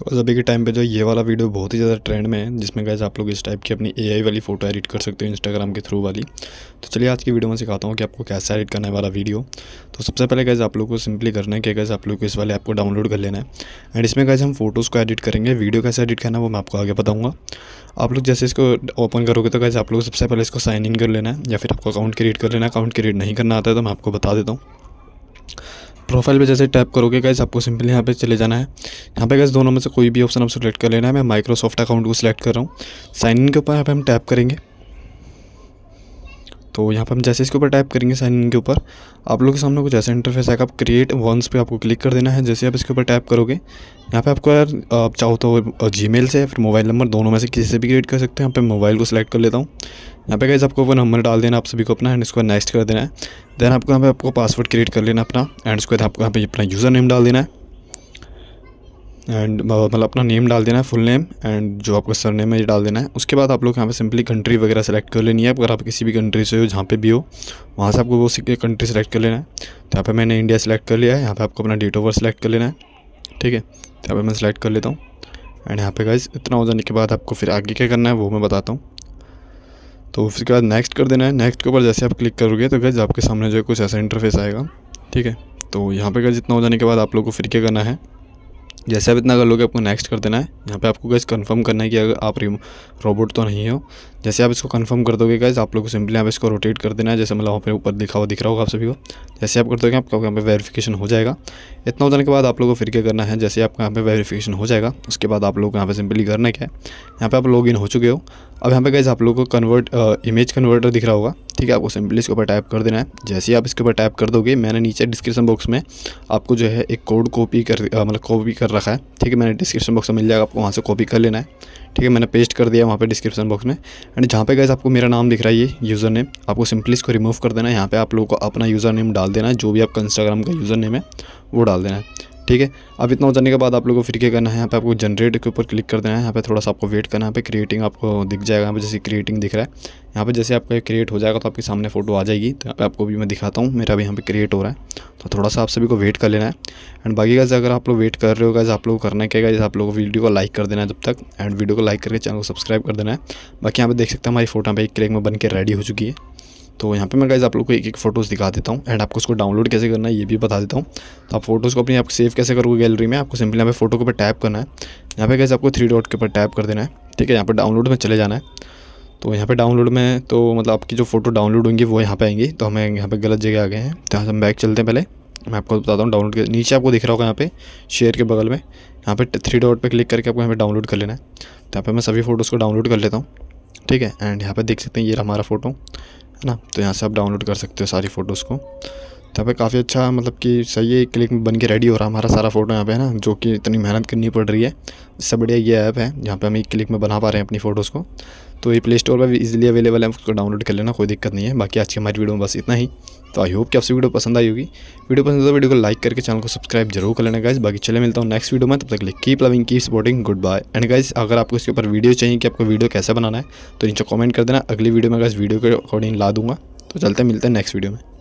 तो बस अभी के टाइम पे जो ये वाला वीडियो बहुत ही ज़्यादा ट्रेंड में है जिसमें गैस आप लोग इस टाइप की अपनी एआई वाली फ़ोटो एडिट कर सकते हो इंस्टाग्राम के थ्रू वाली तो चलिए आज की वीडियो में सिखाता हूँ कि आपको कैसे एडिट करने वाला वीडियो तो सबसे पहले गैस आप लोग को सिंपली करना है कि गैस आप लोग को इस वाले ऐप को डाउनलोड कर लेना है एंड इसमें गैस हम फोटोज़ को एडिट करेंगे वीडियो कैसे एडिट करना है वो मैं आपको आगे बताऊँगा आप लोग जैसे इसको ओपन करोगे तो गैस आप लोग सबसे पहले इसको साइन इन कर लेना है या फिर आपको अकाउंट क्रिएट कर लेना है अकाउंट क्रिएट नहीं करना आता है तो मैं आपको बता देता हूँ प्रोफाइल पे जैसे टैप करोगे गैस आपको सिंपली यहाँ पे चले जाना है यहाँ पे गैस दोनों में से कोई भी ऑप्शन आप सेलेक्ट कर लेना है मैं माइक्रोसॉफ्ट अकाउंट को सिलेक्ट कर रहा हूँ साइन इन के ऊपर यहाँ पे हम टैप करेंगे तो यहाँ पर हम जैसे इसके ऊपर टाइप करेंगे साइन इन के ऊपर आप लोग के सामने कुछ ऐसा इंटरफेस आएगा आप क्रिएट वंस पे आपको क्लिक कर देना है जैसे आप इसके ऊपर टाइप करोगे यहाँ पे आपको यार आप चाहो तो जी से फिर मोबाइल नंबर दोनों में से किसी से भी क्रिएट कर सकते हैं यहाँ पे मोबाइल को सिलेक्ट कर लेता हूँ यहाँ पे कैसे आपको वो नंबर डाल देना आप सभी को अपना एंड इसको नेक्स्ट कर देना है देन आपको यहाँ पे आपको पासवर्ड क्रिएट कर लेना अपना एंड उसके बाद आपको यहाँ पे अपना यूज़र नेम डाल देना है एंड मतलब अपना नेम डाल देना है फुल नेम एंड जो आपका सर नेम है ये डाल देना है उसके बाद आप लोग यहाँ पे सिंपली कंट्री वगैरह सेलेक्ट कर लेनी है अगर आप किसी भी कंट्री से हो जहाँ पे भी हो वहाँ से आपको वो कंट्री सेलेक्ट कर लेना है तो यहाँ पे मैंने इंडिया सेलेक्ट कर लिया है यहाँ पर आपको अपना डेट ऑफ बर्थ सेलेक्ट कर लेना है ठीक है तो यहाँ पर मैं सेलेक्ट कर लेता हूँ एंड यहाँ पे गाइज इतना हो जाने के बाद आपको फिर आगे क्या करना है वो मैं बताता हूँ तो उसके बाद नेक्स्ट कर देना है नेक्स्ट के ऊपर जैसे आप क्लिक करोगे तो गैज आपके सामने जो है कुछ ऐसा इंटरफेस आएगा ठीक है तो यहाँ पे गैज इतना हो जाने के बाद आप लोग को फिर क्या करना है जैसे आप इतना कर लोगे आपको नेक्स्ट कर देना है यहाँ पे आपको गैस कंफर्म करना है कि अगर आप रोबोट तो नहीं हो जैसे आप इसको कंफर्म कर दोगे गैस आप लोग को सिंपली यहाँ पे इसको रोटेट कर देना है जैसे मतलब वहाँ पे ऊपर दिखा हुआ दिख रहा होगा आप सभी को जैसे आप कर दोगे आपका यहाँ पे वेरीफिकेशन हो जाएगा इतना होने के बाद आप लोगों को फिर क्या करना है जैसे आपका यहाँ पे वेरीफिकेशन हो जाएगा उसके बाद आप लोग यहाँ पे सिंपली करना क्या है यहाँ पे आप लॉग हो चुके हो अब यहाँ पे गैस आप लोग को कन्वर्ट इमेज कन्वर्टर दिख रहा होगा ठीक है आपको सिंपली इसके ऊपर टाइप कर देना है जैसे ही आप इसके ऊपर टाइप कर दोगे मैंने नीचे डिस्क्रिप्शन बॉक्स में आपको जो है एक कोड कॉपी कर मतलब कॉपी कर रखा है ठीक है मैंने डिस्क्रिप्शन बॉक्स में मिल जाएगा आपको वहाँ से कॉपी कर लेना है ठीक है मैंने पेस्ट कर दिया वहाँ पर डिस्क्रिप्शन बॉक्स में एंड जहाँ पे गैस आपको मेरा नाम दिख रहा है ये यूज़र नेम आपको सिंपली इसको रिमूव कर देना है यहाँ पर आप लोगों को अपना यूज़र नेम डाल देना है जो भी आपका इंस्टाग्राम का यूज़र नेम है वो डाल देना है ठीक है अब इतना हो जाने के बाद आप लोगों को फिर क्या करना है यहाँ पे आपको जनरेट के ऊपर क्लिक कर देना है यहाँ पे थोड़ा सा आपको वेट करना है यहाँ पे क्रिएटिंग आपको दिख जाएगा यहाँ पे जैसे क्रिएटिंग दिख रहा है यहाँ पे जैसे आपका क्रिएट हो जाएगा तो आपके सामने फोटो आ जाएगी तो यहाँ पे आपको भी मैं दिखाता हूँ मेरा भी यहाँ पे क्रिएट हो रहा है तो थोड़ा सा आप सभी को वेट कर लेना है एंड बाकी गाइज अगर आप लोग वेट कर रहे हो गाइज आप लोग करना क्या गाइज आप लोगों को वीडियो को लाइक कर देना है जब तक एंड वीडियो को लाइक करके चैनल को सब्सक्राइब कर देना है बाकी यहाँ पे देख सकते हैं हमारी फोटो यहाँ पे एक क्लिक में बन के रेडी हो चुकी है तो यहाँ पे मैं गाइज आप लोग को एक एक फ़ोटोज़ दिखा देता हूँ एंड आपको उसको डाउनलोड कैसे करना है ये भी बता देता हूँ तो आप फोटोज़ को अपनी आप सेव कैसे करोगे गैलरी में आपको सिंपली यहाँ पे फोटो के ऊपर टैप करना है यहाँ पे गाइज आपको थ्री डॉट के ऊपर टैप कर देना है ठीक है यहाँ पर डाउनलोड में चले जाना है तो यहाँ पर डाउनलोड में तो मतलब आपकी जो फ़ोटो डाउनलोड होंगी वो यहाँ पर आएंगी तो हमें यहाँ पर गलत जगह आ गए हैं तो हम बैक चलते हैं पहले मैं आपको बताता हूँ डाउनलोड के नीचे आपको दिख रहा होगा यहाँ पे शेयर के बगल में यहाँ पे थ्री डॉट पे क्लिक करके आपको यहाँ पे डाउनलोड कर लेना है तो यहाँ पे मैं सभी फ़ोटोज़ को डाउनलोड कर लेता हूँ ठीक है एंड यहाँ पे देख सकते हैं ये हमारा फ़ोटो है ना तो यहाँ से आप डाउनलोड कर सकते हो सारी फ़ोटोज़ को यहाँ पे काफ़ी अच्छा मतलब कि सही है क्लिक में बन के रेडी हो रहा है हमारा सारा फ़ोटो यहाँ पे है ना जो कि इतनी मेहनत करनी पड़ रही है इससे बढ़िया ये ऐप है जहाँ पे हम एक क्लिक में बना पा रहे हैं अपनी फ़ोटोज़ को तो ये प्ले स्टोर पर भी इजीली अवेलेबल है उसको डाउनलोड कर लेना कोई दिक्कत नहीं है बाकी आज की हमारी वीडियो में बस इतना ही तो आई होप कि आपसे वीडियो पसंद आई होगी वीडियो पसंद तो वीडियो को लाइक करके चैनल को सब्सक्राइब जरूर कर लेना गाइज बाकी चले मिलता हूँ नेक्स्ट वीडियो में तब तक keep loving keep supporting good bye and guys अगर आपको इसके ऊपर वीडियो चाहिए कि आपको वीडियो कैसे बनाना है तो नीचे कॉमेंट कर देना अगली वीडियो में गाइज वीडियो के अकॉर्डिंग ला दूंगा तो चलते मिलते हैं नेक्स्ट वीडियो में